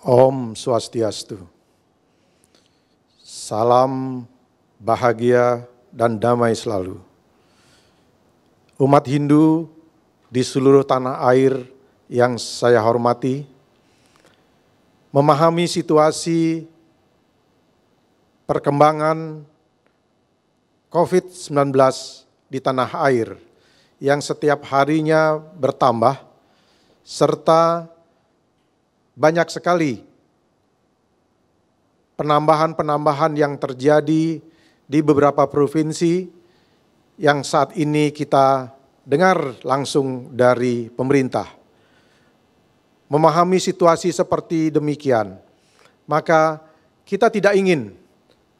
Om Swastiastu. Salam bahagia dan damai selalu. Umat Hindu di seluruh tanah air yang saya hormati, memahami situasi perkembangan COVID-19 di tanah air yang setiap harinya bertambah, serta banyak sekali penambahan-penambahan yang terjadi di beberapa provinsi yang saat ini kita dengar langsung dari pemerintah. Memahami situasi seperti demikian, maka kita tidak ingin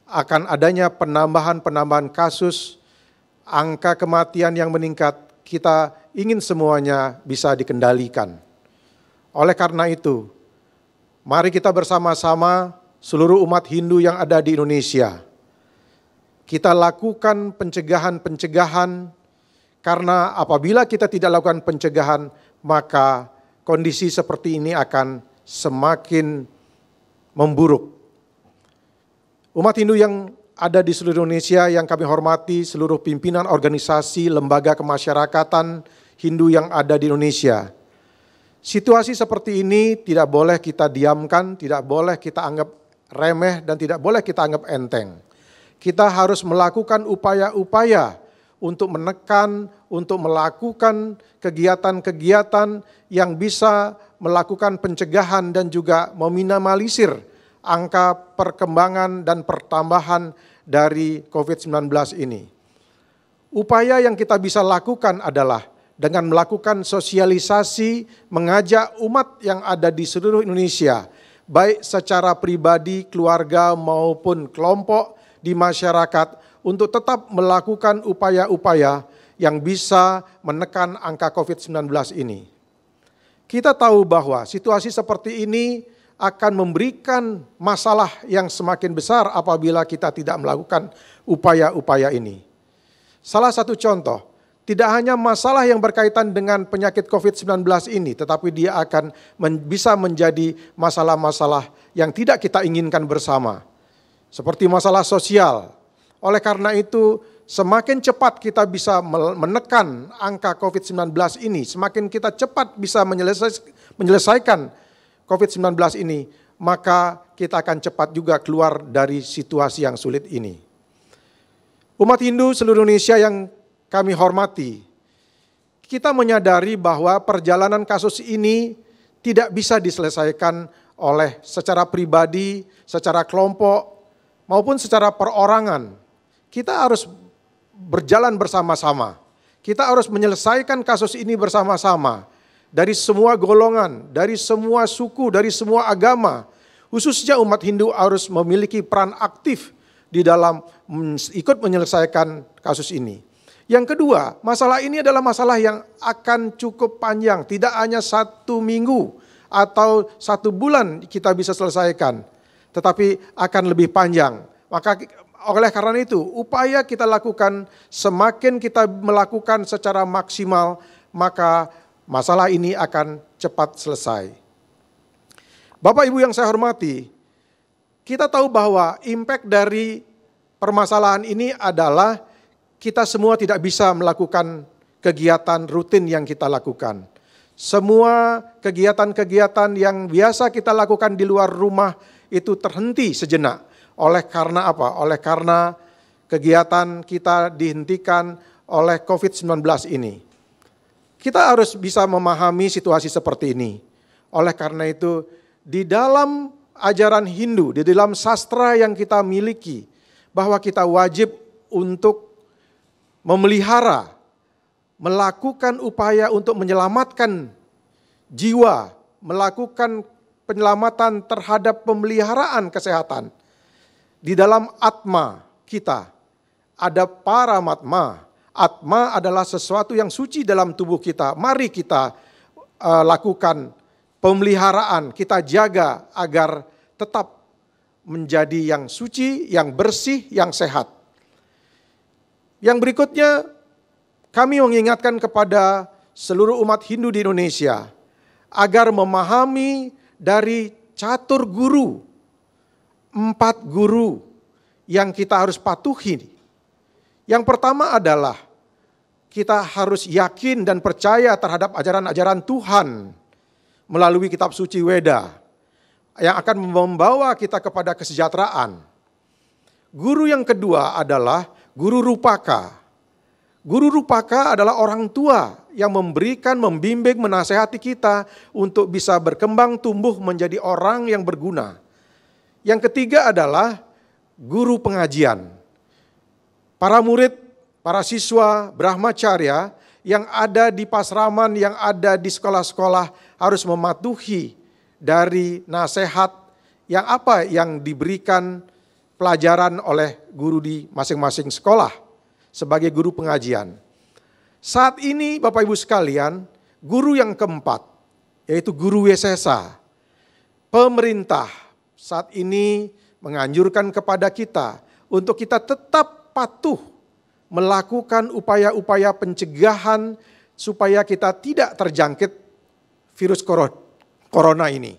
akan adanya penambahan-penambahan kasus, angka kematian yang meningkat, kita ingin semuanya bisa dikendalikan. Oleh karena itu, Mari kita bersama-sama seluruh umat Hindu yang ada di Indonesia. Kita lakukan pencegahan-pencegahan karena apabila kita tidak lakukan pencegahan maka kondisi seperti ini akan semakin memburuk. Umat Hindu yang ada di seluruh Indonesia yang kami hormati, seluruh pimpinan organisasi, lembaga kemasyarakatan Hindu yang ada di Indonesia. Situasi seperti ini tidak boleh kita diamkan, tidak boleh kita anggap remeh, dan tidak boleh kita anggap enteng. Kita harus melakukan upaya-upaya untuk menekan, untuk melakukan kegiatan-kegiatan yang bisa melakukan pencegahan dan juga meminimalisir angka perkembangan dan pertambahan dari COVID-19 ini. Upaya yang kita bisa lakukan adalah dengan melakukan sosialisasi mengajak umat yang ada di seluruh Indonesia baik secara pribadi, keluarga maupun kelompok di masyarakat untuk tetap melakukan upaya-upaya yang bisa menekan angka COVID-19 ini. Kita tahu bahwa situasi seperti ini akan memberikan masalah yang semakin besar apabila kita tidak melakukan upaya-upaya ini. Salah satu contoh, tidak hanya masalah yang berkaitan dengan penyakit COVID-19 ini, tetapi dia akan men bisa menjadi masalah-masalah yang tidak kita inginkan bersama, seperti masalah sosial. Oleh karena itu, semakin cepat kita bisa menekan angka COVID-19 ini, semakin kita cepat bisa menyelesaikan COVID-19 ini, maka kita akan cepat juga keluar dari situasi yang sulit ini. Umat Hindu seluruh Indonesia yang kami hormati. Kita menyadari bahwa perjalanan kasus ini tidak bisa diselesaikan oleh secara pribadi, secara kelompok, maupun secara perorangan. Kita harus berjalan bersama-sama. Kita harus menyelesaikan kasus ini bersama-sama. Dari semua golongan, dari semua suku, dari semua agama. Khususnya umat Hindu harus memiliki peran aktif di dalam ikut menyelesaikan kasus ini. Yang kedua, masalah ini adalah masalah yang akan cukup panjang, tidak hanya satu minggu atau satu bulan kita bisa selesaikan, tetapi akan lebih panjang. Maka oleh karena itu, upaya kita lakukan semakin kita melakukan secara maksimal, maka masalah ini akan cepat selesai. Bapak Ibu yang saya hormati, kita tahu bahwa impact dari permasalahan ini adalah kita semua tidak bisa melakukan kegiatan rutin yang kita lakukan. Semua kegiatan-kegiatan yang biasa kita lakukan di luar rumah itu terhenti sejenak. Oleh karena apa? Oleh karena kegiatan kita dihentikan oleh COVID-19 ini. Kita harus bisa memahami situasi seperti ini. Oleh karena itu, di dalam ajaran Hindu, di dalam sastra yang kita miliki, bahwa kita wajib untuk memelihara, melakukan upaya untuk menyelamatkan jiwa, melakukan penyelamatan terhadap pemeliharaan kesehatan. Di dalam atma kita ada para matma, Atma adalah sesuatu yang suci dalam tubuh kita. Mari kita uh, lakukan pemeliharaan, kita jaga agar tetap menjadi yang suci, yang bersih, yang sehat. Yang berikutnya, kami mengingatkan kepada seluruh umat Hindu di Indonesia agar memahami dari catur guru, empat guru yang kita harus patuhi. Yang pertama adalah kita harus yakin dan percaya terhadap ajaran-ajaran Tuhan melalui kitab suci Weda yang akan membawa kita kepada kesejahteraan. Guru yang kedua adalah Guru Rupaka. Guru Rupaka adalah orang tua yang memberikan, membimbing, menasehati kita untuk bisa berkembang, tumbuh menjadi orang yang berguna. Yang ketiga adalah guru pengajian. Para murid, para siswa Brahmacarya yang ada di pasraman, yang ada di sekolah-sekolah harus mematuhi dari nasihat yang apa yang diberikan pelajaran oleh guru di masing-masing sekolah sebagai guru pengajian. Saat ini Bapak Ibu sekalian, guru yang keempat yaitu guru WSSA. Pemerintah saat ini menganjurkan kepada kita untuk kita tetap patuh melakukan upaya-upaya pencegahan supaya kita tidak terjangkit virus corona ini.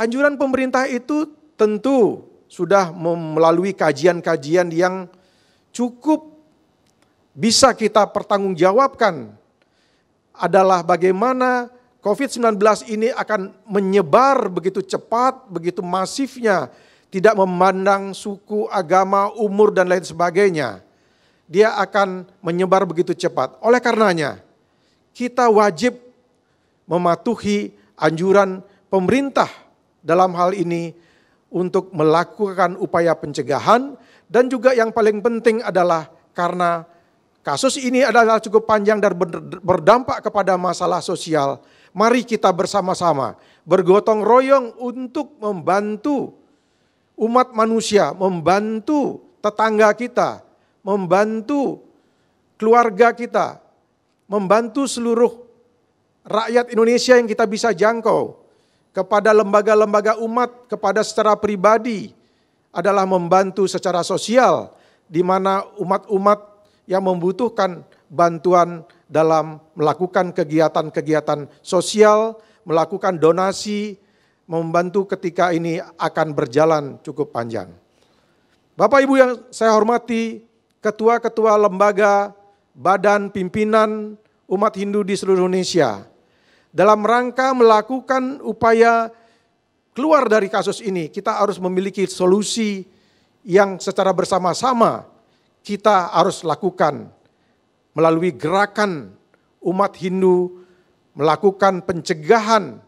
Anjuran pemerintah itu tentu sudah melalui kajian-kajian yang cukup bisa kita pertanggungjawabkan adalah bagaimana COVID-19 ini akan menyebar begitu cepat, begitu masifnya, tidak memandang suku, agama, umur, dan lain sebagainya. Dia akan menyebar begitu cepat. Oleh karenanya, kita wajib mematuhi anjuran pemerintah dalam hal ini untuk melakukan upaya pencegahan dan juga yang paling penting adalah karena kasus ini adalah cukup panjang dan berdampak kepada masalah sosial. Mari kita bersama-sama bergotong royong untuk membantu umat manusia, membantu tetangga kita, membantu keluarga kita, membantu seluruh rakyat Indonesia yang kita bisa jangkau kepada lembaga-lembaga umat, kepada secara pribadi adalah membantu secara sosial di mana umat-umat yang membutuhkan bantuan dalam melakukan kegiatan-kegiatan sosial, melakukan donasi, membantu ketika ini akan berjalan cukup panjang. Bapak Ibu yang saya hormati, ketua-ketua lembaga, badan pimpinan umat Hindu di seluruh Indonesia, dalam rangka melakukan upaya keluar dari kasus ini, kita harus memiliki solusi yang secara bersama-sama kita harus lakukan melalui gerakan umat Hindu melakukan pencegahan,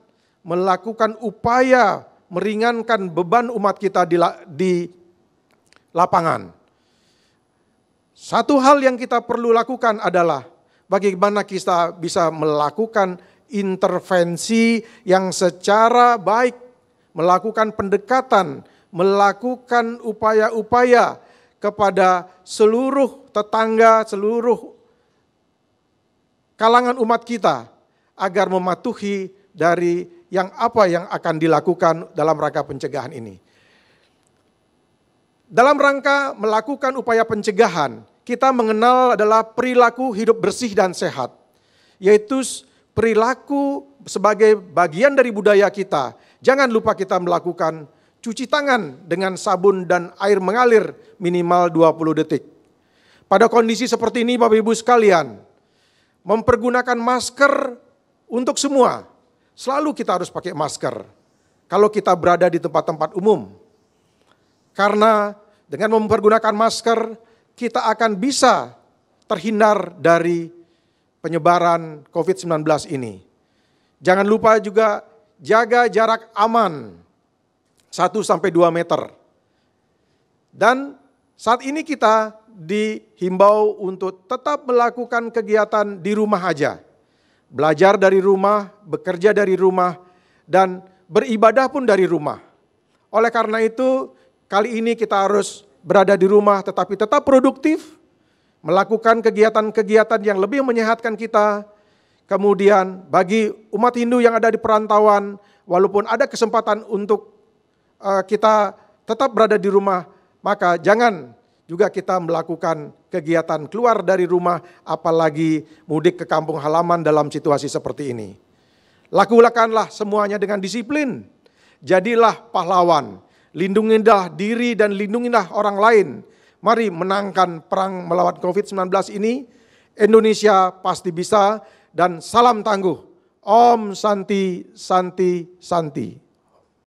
melakukan upaya meringankan beban umat kita di, la, di lapangan. Satu hal yang kita perlu lakukan adalah bagaimana kita bisa melakukan intervensi yang secara baik melakukan pendekatan, melakukan upaya-upaya kepada seluruh tetangga, seluruh kalangan umat kita agar mematuhi dari yang apa yang akan dilakukan dalam rangka pencegahan ini. Dalam rangka melakukan upaya pencegahan, kita mengenal adalah perilaku hidup bersih dan sehat, yaitu perilaku sebagai bagian dari budaya kita. Jangan lupa kita melakukan cuci tangan dengan sabun dan air mengalir minimal 20 detik. Pada kondisi seperti ini Bapak Ibu sekalian, mempergunakan masker untuk semua. Selalu kita harus pakai masker kalau kita berada di tempat-tempat umum. Karena dengan mempergunakan masker kita akan bisa terhindar dari penyebaran COVID-19 ini. Jangan lupa juga jaga jarak aman 1 2 meter. Dan saat ini kita dihimbau untuk tetap melakukan kegiatan di rumah aja. Belajar dari rumah, bekerja dari rumah, dan beribadah pun dari rumah. Oleh karena itu, kali ini kita harus berada di rumah tetapi tetap produktif, melakukan kegiatan-kegiatan yang lebih menyehatkan kita. Kemudian bagi umat Hindu yang ada di perantauan, walaupun ada kesempatan untuk eh, kita tetap berada di rumah, maka jangan juga kita melakukan kegiatan keluar dari rumah, apalagi mudik ke kampung halaman dalam situasi seperti ini. Lakukanlah semuanya dengan disiplin. Jadilah pahlawan. Lindungilah diri dan lindungilah orang lain. Mari menangkan perang melawan COVID-19 ini. Indonesia pasti bisa dan salam tangguh. Om Santi, Santi, Santi.